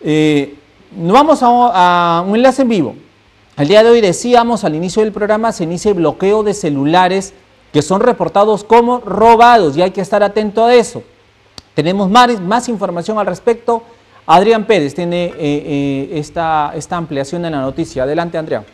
Eh, nos vamos a, un enlace en vivo. El día de hoy decíamos al inicio del programa se inicia el bloqueo de celulares que son reportados como robados y hay que estar atento a eso. Tenemos más, información al respecto. Adrián Pérez tiene eh, eh, esta, esta ampliación en la noticia. Adelante, Adrián.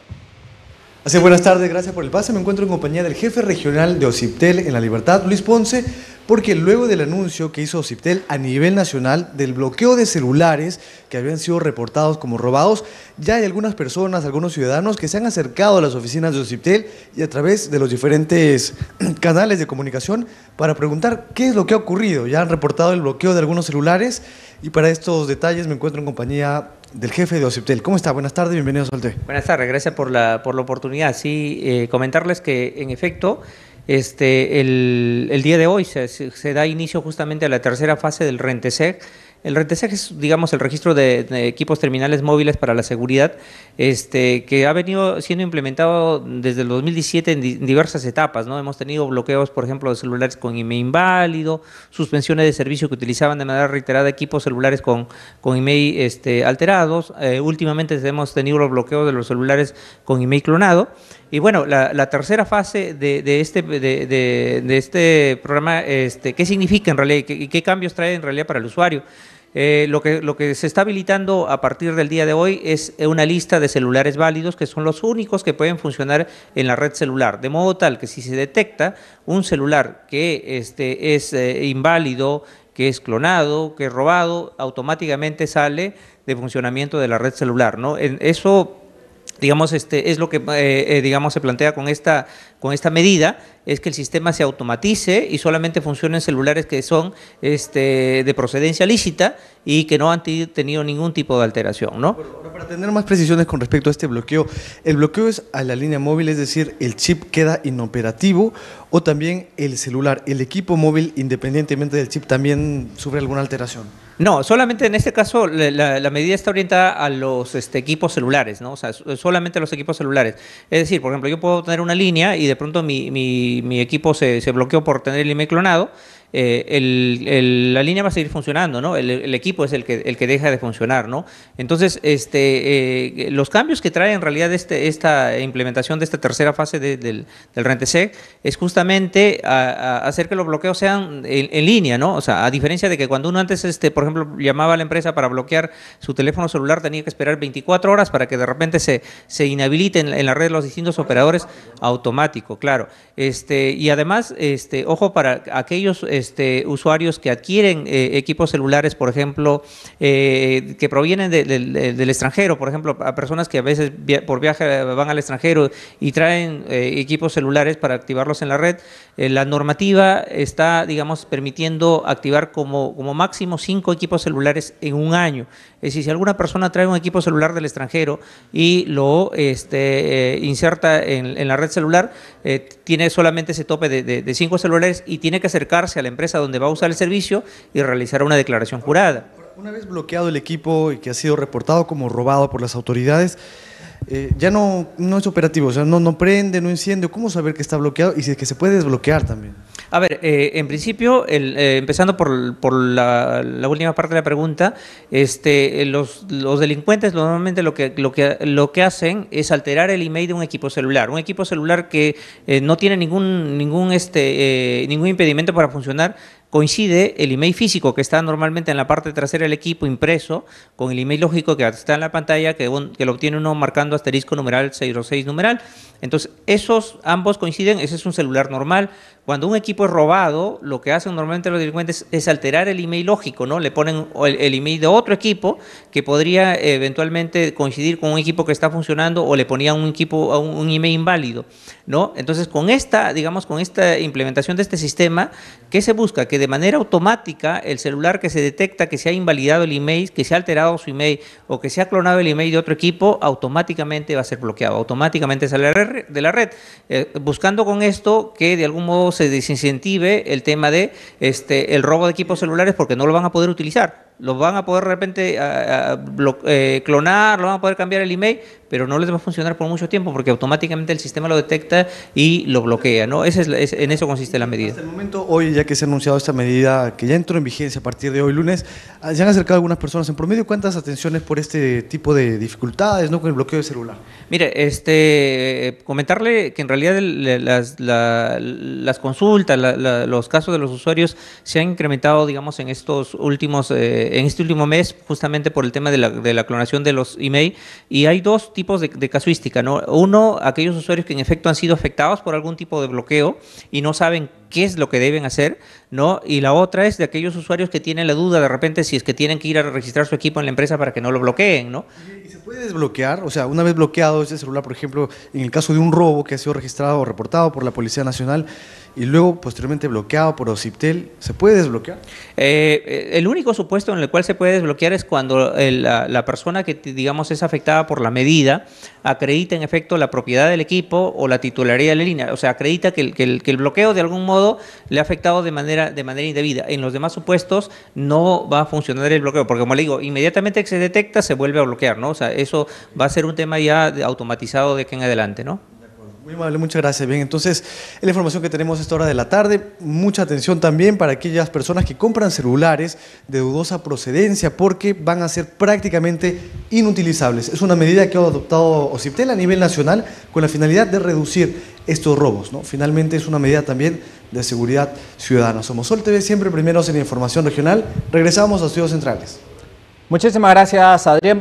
Así buenas tardes, gracias por el pase. Me encuentro en compañía del jefe regional de OCIPTEL en La Libertad, Luis Ponce, porque luego del anuncio que hizo CIPTEL a nivel nacional del bloqueo de celulares que habían sido reportados como robados, ya hay algunas personas, algunos ciudadanos que se han acercado a las oficinas de OCIPTEL y a través de los diferentes canales de comunicación para preguntar qué es lo que ha ocurrido. Ya han reportado el bloqueo de algunos celulares y para estos detalles me encuentro en compañía del jefe de OCIPTEL. ¿Cómo está? Buenas tardes, bienvenidos al Solte. Buenas tardes, gracias por la, por la oportunidad. Sí, eh, comentarles que en efecto... Este, el, día de hoy se, se, da inicio justamente a la tercera fase del Rentesec, el RTC es, digamos, el registro de, equipos terminales móviles para la seguridad, este, que ha venido siendo implementado desde el 2017 en, diversas etapas. ¿no? Hemos tenido bloqueos, por ejemplo, de celulares con email inválido, suspensiones de servicio que utilizaban de manera reiterada equipos celulares con, con email este, alterados. Eh, últimamente hemos tenido los bloqueos de los celulares con email clonado. Y bueno, la, tercera fase de, este, de, este programa, este, ¿qué significa en realidad? y ¿Qué cambios trae en realidad para el usuario? Eh, lo, que, lo que se está habilitando a partir del día de hoy es eh, una lista de celulares válidos que son los únicos que pueden funcionar en la red celular, de modo tal que si se detecta un celular que este, es eh, inválido, que es clonado, que es robado, automáticamente sale de funcionamiento de la red celular. ¿no? En eso digamos, este, es lo que eh, eh, digamos, se plantea con esta, con esta medida, es que el sistema se automatice y solamente funcionen celulares que son este, de procedencia lícita y que no han tenido ningún tipo de alteración. ¿no? para tener más precisiones con respecto a este bloqueo, el bloqueo es a la línea móvil, es decir, el chip queda inoperativo o también el celular, el equipo móvil, independientemente del chip, también sufre alguna alteración. No, solamente en este caso la, medida está orientada a los este, equipos celulares, ¿no? O sea, solamente a los equipos celulares. Es decir, por ejemplo, yo puedo tener una línea y de pronto mi, mi, equipo se, se bloqueó por tener el IME clonado eh, la línea va a seguir funcionando, ¿no? El, equipo es el que, el que deja de funcionar, ¿no? Entonces, este, eh, los cambios que trae en realidad este, esta implementación de esta tercera fase del, del Rentesec es justamente hacer que los bloqueos sean en, línea, ¿no? O sea, a diferencia de que cuando uno antes, este, por ejemplo, llamaba a la empresa para bloquear su teléfono celular, tenía que esperar 24 horas para que de repente se, se inhabilite en, la red los distintos operadores automático, claro. Este, y además, este, ojo para aquellos... Este, usuarios que adquieren eh, equipos celulares, por ejemplo, eh, que provienen del extranjero, por ejemplo, a personas que a veces por viaje eh, van al extranjero y traen equipos celulares para activarlos en la red, la normativa está, digamos, permitiendo activar como, máximo cinco equipos celulares en un año. Es decir, si alguna persona trae un equipo celular del extranjero y lo este, inserta en, en, la red celular, tiene solamente ese tope de cinco celulares y tiene que acercarse a la empresa donde va a usar el servicio y realizar una declaración jurada. Una vez bloqueado el equipo y que ha sido reportado como robado por las autoridades, eh, ya no, no es operativo, o sea, no, no prende, no enciende. ¿Cómo saber que está bloqueado y si que se puede desbloquear también? A ver, eh, en principio, eh, empezando por, la, última parte de la pregunta, este, eh, los, delincuentes normalmente lo que, lo, que, lo que hacen es alterar el email de un equipo celular. Un equipo celular que no tiene ningún, ningún, este, ningún impedimento para funcionar, coincide el email físico que está normalmente en la parte trasera del equipo impreso con el email lógico que está en la pantalla que, lo obtiene uno marcando asterisco numeral 606 numeral. Entonces, esos ambos coinciden, ese es un celular normal. Cuando un equipo es robado, lo que hacen normalmente los delincuentes es alterar el email lógico, ¿no? Le ponen el, email de otro equipo que podría eventualmente coincidir con un equipo que está funcionando o le ponían un equipo un, email inválido, ¿no? Entonces, con esta, digamos, con esta implementación de este sistema, ¿qué se busca? Que de manera automática el celular que se detecta que se ha invalidado el email, que se ha alterado su email o que se ha clonado el email de otro equipo, automáticamente va a ser bloqueado, automáticamente sale de la red, eh, buscando con esto que de algún modo se desincentive el tema de este, el robo de equipos celulares porque no lo van a poder utilizar los van a poder de repente eh, clonar, lo van a poder cambiar el email, pero no les va a funcionar por mucho tiempo porque automáticamente el sistema lo detecta y lo bloquea, ¿no? es, en eso consiste la medida. Hasta el momento, hoy, ya que se ha anunciado esta medida que ya entró en vigencia a partir de hoy lunes, ah, se han acercado algunas personas. En promedio, ¿cuántas atenciones por este tipo de dificultades, ¿no? Con el bloqueo de celular. Mire, este, comentarle que en realidad las, consultas, los casos de los usuarios se han incrementado, digamos, en estos últimos... Eh, en este último mes justamente por el tema de la, clonación de los email y hay dos tipos de, de, casuística, ¿no? Uno, aquellos usuarios que en efecto han sido afectados por algún tipo de bloqueo y no saben qué es lo que deben hacer, ¿no? Y la otra es de aquellos usuarios que tienen la duda de repente si es que tienen que ir a registrar su equipo en la empresa para que no lo bloqueen, ¿no? ¿Y se puede desbloquear? O sea, una vez bloqueado ese celular, por ejemplo, en el caso de un robo que ha sido registrado o reportado por la Policía Nacional y luego posteriormente bloqueado por OCIPTEL, ¿se puede desbloquear? Eh, eh, el único supuesto en el cual se puede desbloquear es cuando eh, la, persona que, digamos, es afectada por la medida acredita en efecto la propiedad del equipo o la titularidad de la línea. O sea, acredita que el bloqueo de algún modo le ha afectado de manera, de manera indebida. En los demás supuestos no va a funcionar el bloqueo, porque como le digo, inmediatamente que se detecta se vuelve a bloquear, ¿no? O sea, eso va a ser un tema ya automatizado de aquí en adelante, ¿no? Muy amable, muchas gracias. Bien, entonces la información que tenemos a esta hora de la tarde. Mucha atención también para aquellas personas que compran celulares de dudosa procedencia porque van a ser prácticamente inutilizables. Es una medida que ha adoptado OCIPTEL a nivel nacional con la finalidad de reducir estos robos. ¿no? Finalmente es una medida también de seguridad ciudadana. Somos Sol TV, siempre primeros en información regional. Regresamos a Estudios Centrales. Muchísimas gracias, Adrián.